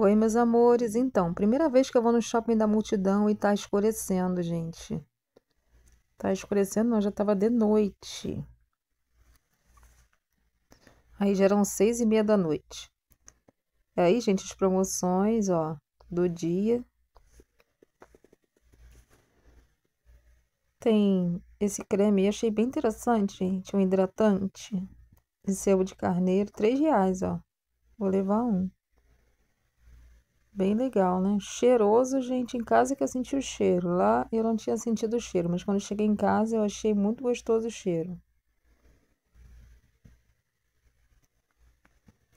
Oi, meus amores. Então, primeira vez que eu vou no shopping da multidão e tá escurecendo, gente. Tá escurecendo, não, já tava de noite. Aí já eram seis e meia da noite. E é aí, gente, as promoções, ó, do dia. Tem esse creme, eu achei bem interessante, gente, um hidratante. de sebo de carneiro, três reais, ó. Vou levar um. Bem legal, né? Cheiroso, gente. Em casa que eu senti o cheiro. Lá eu não tinha sentido o cheiro, mas quando cheguei em casa eu achei muito gostoso o cheiro.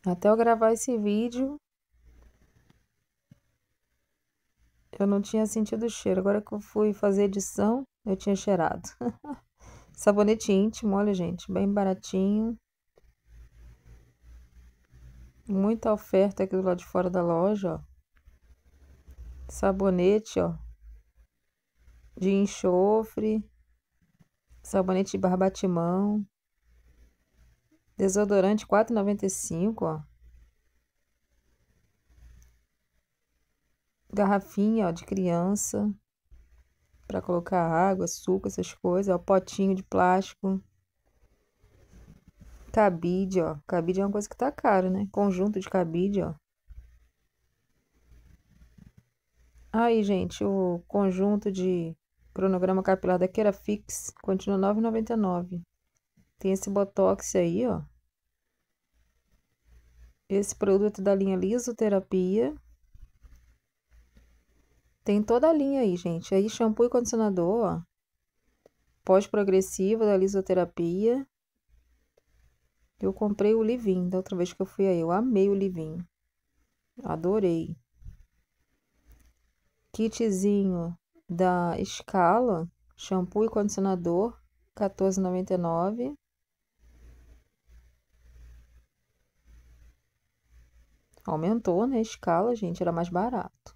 Até eu gravar esse vídeo, eu não tinha sentido o cheiro. Agora que eu fui fazer edição, eu tinha cheirado. Sabonete íntimo, olha, gente, bem baratinho. Muita oferta aqui do lado de fora da loja, ó sabonete, ó, de enxofre, sabonete de barbatimão, desodorante 4,95, ó. Garrafinha, ó, de criança, para colocar água, suco, essas coisas, ó, potinho de plástico. Cabide, ó. Cabide é uma coisa que tá caro, né? Conjunto de cabide, ó. Aí, gente, o conjunto de cronograma capilar da Kerafix continua R$ 9,99. Tem esse botox aí, ó. Esse produto da linha Lisoterapia. Tem toda a linha aí, gente. Aí, shampoo e condicionador, ó. Pós-progressiva da lisoterapia. Eu comprei o Livin da outra vez que eu fui aí. Eu amei o Livin. Adorei kitzinho da Escala, shampoo e condicionador, R$ 14,99. Aumentou, né? Escala, gente, era mais barato.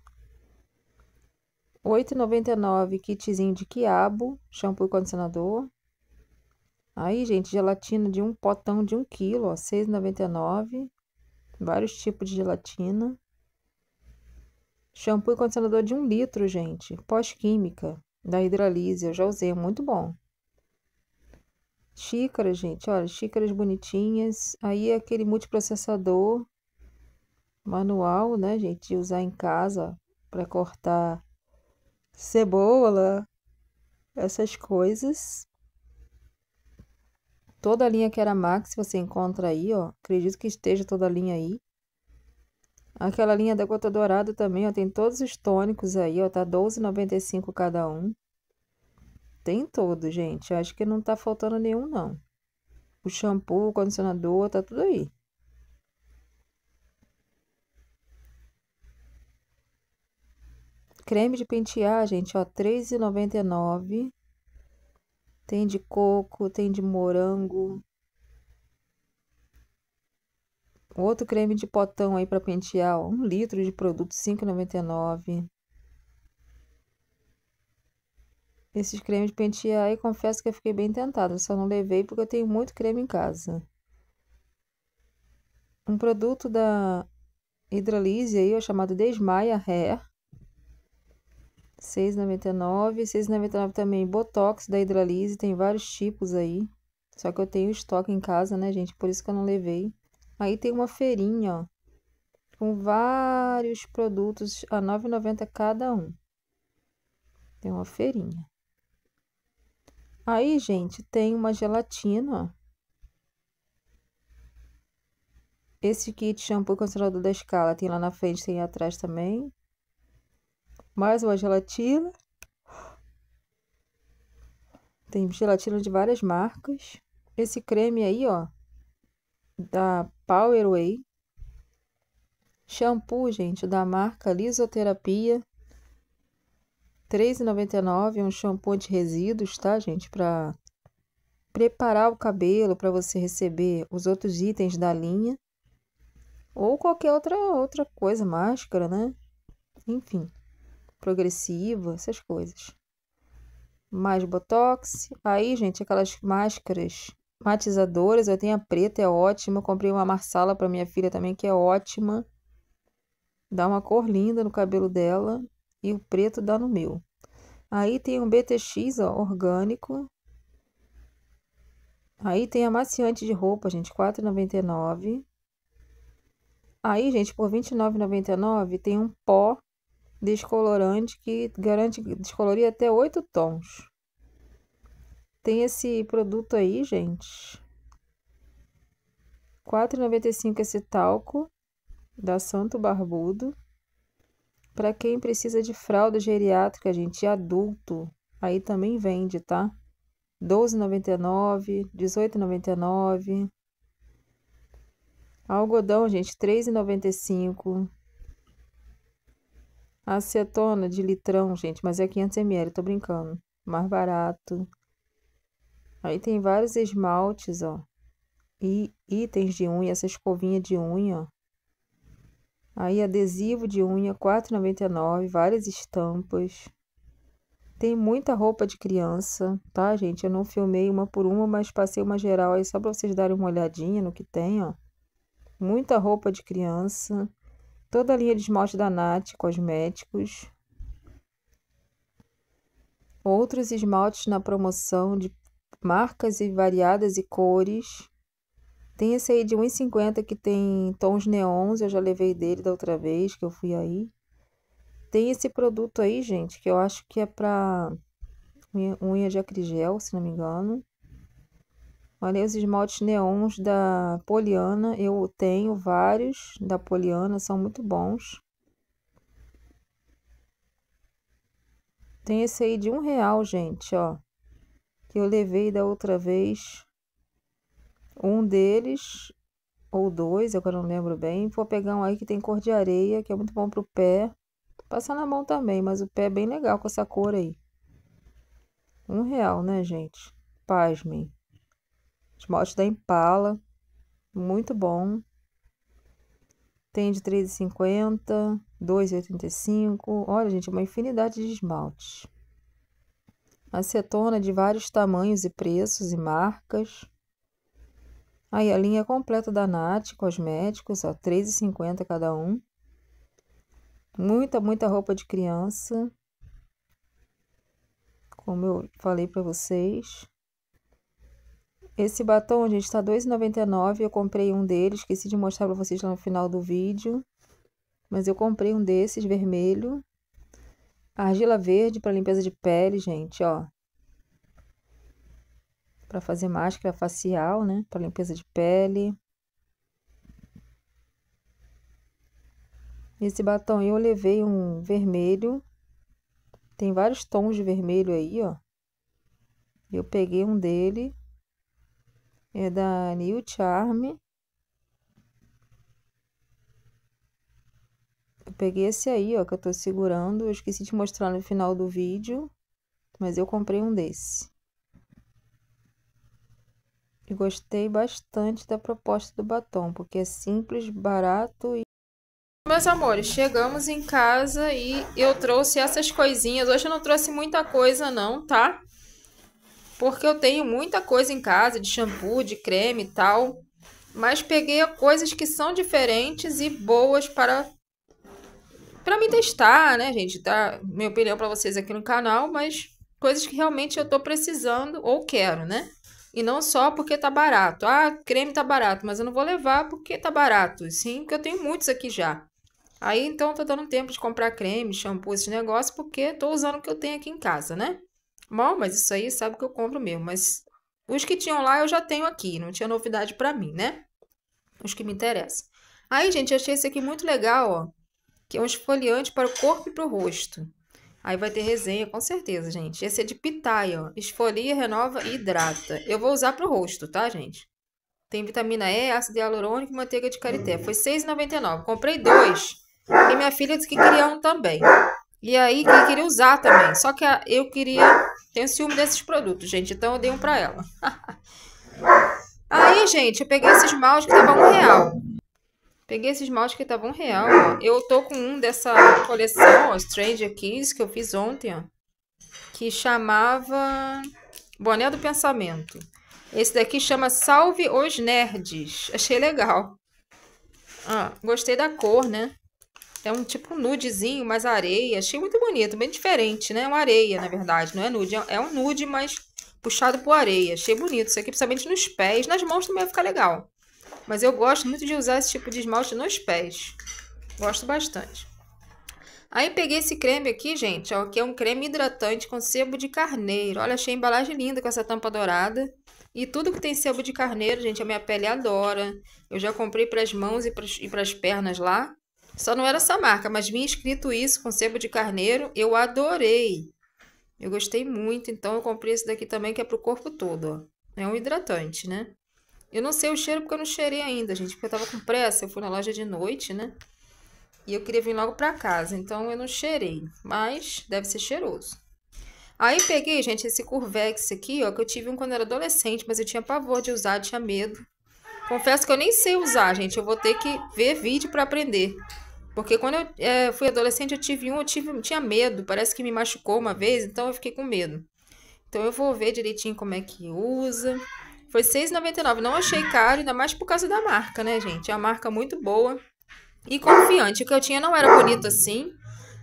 R$ 8,99 kitzinho de quiabo, shampoo e condicionador. Aí, gente, gelatina de um potão de 1 um kg, R$ 6,99. Vários tipos de gelatina. Shampoo e condicionador de um litro, gente. Pós-química, da Hidralise, eu já usei, é muito bom. Xícaras, gente, olha, xícaras bonitinhas. Aí é aquele multiprocessador manual, né, gente, de usar em casa para cortar cebola, essas coisas. Toda a linha que era Max, você encontra aí, ó. Acredito que esteja toda a linha aí. Aquela linha da gota dourada também, ó, tem todos os tônicos aí, ó, tá 12,95 cada um. Tem todo, gente. Acho que não tá faltando nenhum, não. O shampoo, o condicionador, tá tudo aí. Creme de pentear, gente, ó, 3,99. Tem de coco, tem de morango, Outro creme de potão aí para pentear, ó, um litro de produto, R$ 5,99. Esses cremes de pentear aí, confesso que eu fiquei bem tentada, só não levei porque eu tenho muito creme em casa. Um produto da Hidralize aí, ó, chamado Desmaia Hair. R$ 6,99. R$ 6,99 também Botox da Hidralize, tem vários tipos aí. Só que eu tenho estoque em casa, né, gente? Por isso que eu não levei. Aí tem uma feirinha, ó, com vários produtos a R$ 9,90 cada um. Tem uma feirinha. Aí, gente, tem uma gelatina, ó. Esse kit shampoo e condicionador da escala tem lá na frente, tem atrás também. Mais uma gelatina. Tem gelatina de várias marcas. Esse creme aí, ó, da Powerway. Shampoo, gente, da marca Lisoterapia. R$3,99 é um shampoo de resíduos, tá, gente? Para preparar o cabelo para você receber os outros itens da linha ou qualquer outra outra coisa, máscara, né? Enfim, progressiva, essas coisas. Mais botox, aí, gente, aquelas máscaras matizadoras. Eu tenho a preta, é ótima. Eu comprei uma marsala para minha filha também, que é ótima. Dá uma cor linda no cabelo dela. E o preto dá no meu. Aí tem um BTX, ó, orgânico. Aí tem amaciante de roupa, gente, R$4,99. Aí, gente, por R$29,99 tem um pó descolorante que garante descolorir até 8 tons. Tem esse produto aí, gente. R$ 4,95 esse talco da Santo Barbudo. Para quem precisa de fralda geriátrica, gente, adulto, aí também vende, tá? R$ 12,99, R$ 18,99. Algodão, gente, R$ 3,95. Acetona de litrão, gente, mas é 500 ml, tô brincando. Mais barato. Aí tem vários esmaltes, ó. E itens de unha, essa escovinha de unha, ó. Aí adesivo de unha, R$ 4,99, várias estampas. Tem muita roupa de criança, tá, gente? Eu não filmei uma por uma, mas passei uma geral aí só para vocês darem uma olhadinha no que tem, ó. Muita roupa de criança. Toda a linha de esmalte da Nath, cosméticos outros esmaltes na promoção de marcas e variadas e cores. Tem esse aí de 1,50 que tem tons neons, eu já levei dele da outra vez que eu fui aí. Tem esse produto aí, gente, que eu acho que é pra unha de acrigel, se não me engano. Olha os esmaltes neons da Poliana, eu tenho vários da Poliana, são muito bons. Tem esse aí de um real, gente, ó que eu levei da outra vez. Um deles, ou dois, é eu não lembro bem. Vou pegar um aí que tem cor de areia, que é muito bom pro pé. Passar na mão também, mas o pé é bem legal com essa cor aí. Um real, né, gente? Pasmem. Esmalte da Impala. Muito bom. Tem de R$3,50, R$2,85. Olha, gente, é uma infinidade de esmaltes acetona de vários tamanhos e preços e marcas. Aí a linha completa da NAT, cosméticos, ó, R$3,50 cada um. Muita, muita roupa de criança. Como eu falei para vocês. Esse batom, gente, tá R$2,99, Eu comprei um dele, esqueci de mostrar para vocês lá no final do vídeo. Mas eu comprei um desses, vermelho. Argila verde para limpeza de pele, gente, ó. Para fazer máscara facial, né? Para limpeza de pele. Esse batom eu levei um vermelho. Tem vários tons de vermelho aí, ó. Eu peguei um dele. É da New Charm. peguei esse aí, ó, que eu tô segurando. Eu esqueci de mostrar no final do vídeo, mas eu comprei um desse. E gostei bastante da proposta do batom, porque é simples, barato e... Meus amores, chegamos em casa e eu trouxe essas coisinhas. Hoje eu não trouxe muita coisa não, tá? Porque eu tenho muita coisa em casa, de shampoo, de creme e tal. Mas peguei coisas que são diferentes e boas para para me testar, né, gente? Tá minha opinião para vocês aqui no canal, mas coisas que realmente eu tô precisando ou quero, né? E não só porque tá barato. Ah, creme tá barato, mas eu não vou levar porque tá barato. Sim, porque eu tenho muitos aqui já. Aí, então, tô dando tempo de comprar creme, shampoo, esse negócio, porque tô usando o que eu tenho aqui em casa, né? Bom, mas isso aí sabe que eu compro mesmo. Mas os que tinham lá eu já tenho aqui, não tinha novidade para mim, né? Os que me interessam. Aí, gente, achei esse aqui muito legal, ó que é um esfoliante para o corpo e para o rosto. Aí vai ter resenha, com certeza, gente. Esse é de pitaia, ó. Esfolia, renova e hidrata. Eu vou usar para o rosto, tá, gente? Tem vitamina E, ácido hialurônico e manteiga de karité. Foi R$ 6,99. Comprei dois. E minha filha disse que queria um também. E aí, que queria usar também. Só que eu queria... Tenho ciúme desses produtos, gente. Então, eu dei um para ela. aí, gente, eu peguei esses maus que tava um real. Peguei esse esmalte que tá bom real, ó. Eu tô com um dessa coleção, ó, Stranger que eu fiz ontem, ó. Que chamava Boné do Pensamento. Esse daqui chama Salve os Nerds. Achei legal. Ah, gostei da cor, né? É um tipo nudezinho, mas areia. Achei muito bonito, bem diferente, né? É uma areia, na verdade. Não é nude, é um nude, mas puxado por areia. Achei bonito isso aqui, principalmente nos pés. Nas mãos também vai ficar legal. Mas eu gosto muito de usar esse tipo de esmalte nos pés. Gosto bastante. Aí peguei esse creme aqui, gente, ó, que é um creme hidratante com sebo de carneiro. Olha, achei a embalagem linda com essa tampa dourada. E tudo que tem sebo de carneiro, gente, a minha pele adora. Eu já comprei para as mãos e para as pernas lá. Só não era essa marca, mas vinha escrito isso com sebo de carneiro. Eu adorei. Eu gostei muito, então eu comprei esse daqui também, que é pro corpo todo, ó. É um hidratante, né? Eu não sei o cheiro porque eu não cheirei ainda, gente, porque eu tava com pressa, eu fui na loja de noite, né? E eu queria vir logo pra casa, então eu não cheirei, mas deve ser cheiroso. Aí peguei, gente, esse Curvex aqui, ó, que eu tive um quando eu era adolescente, mas eu tinha pavor de usar, tinha medo. Confesso que eu nem sei usar, gente, eu vou ter que ver vídeo pra aprender. Porque quando eu é, fui adolescente, eu tive um, eu tive, tinha medo, parece que me machucou uma vez, então eu fiquei com medo. Então eu vou ver direitinho como é que usa. Foi R$6,99. Não achei caro, ainda mais por causa da marca, né, gente? É uma marca muito boa e confiante. O que eu tinha não era bonito assim.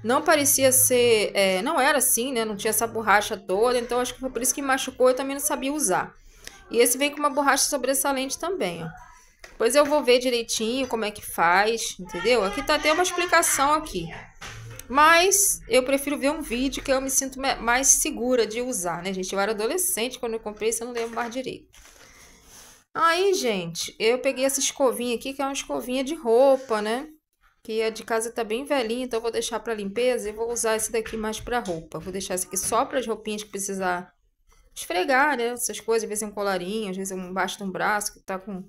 Não parecia ser... É, não era assim, né? Não tinha essa borracha toda. Então, acho que foi por isso que machucou. Eu também não sabia usar. E esse vem com uma borracha sobressalente também, ó. Pois eu vou ver direitinho como é que faz, entendeu? Aqui tá até uma explicação aqui. Mas eu prefiro ver um vídeo que eu me sinto mais segura de usar, né, gente? Eu era adolescente quando eu comprei, isso eu não lembro mais direito. Aí, gente, eu peguei essa escovinha aqui, que é uma escovinha de roupa, né? Que a de casa tá bem velhinha, então eu vou deixar pra limpeza e vou usar esse daqui mais pra roupa. Vou deixar esse aqui só pras roupinhas que precisar esfregar, né? Essas coisas, às vezes é um colarinho, às vezes é um de um braço que tá com,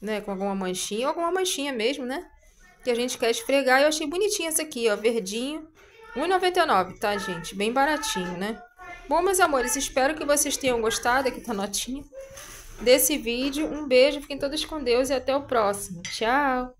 né, com alguma manchinha, ou alguma manchinha mesmo, né? Que a gente quer esfregar. Eu achei bonitinho esse aqui, ó, verdinho. R$1,99, tá, gente? Bem baratinho, né? Bom, meus amores, espero que vocês tenham gostado aqui tá notinha desse vídeo. Um beijo, fiquem todos com Deus e até o próximo. Tchau!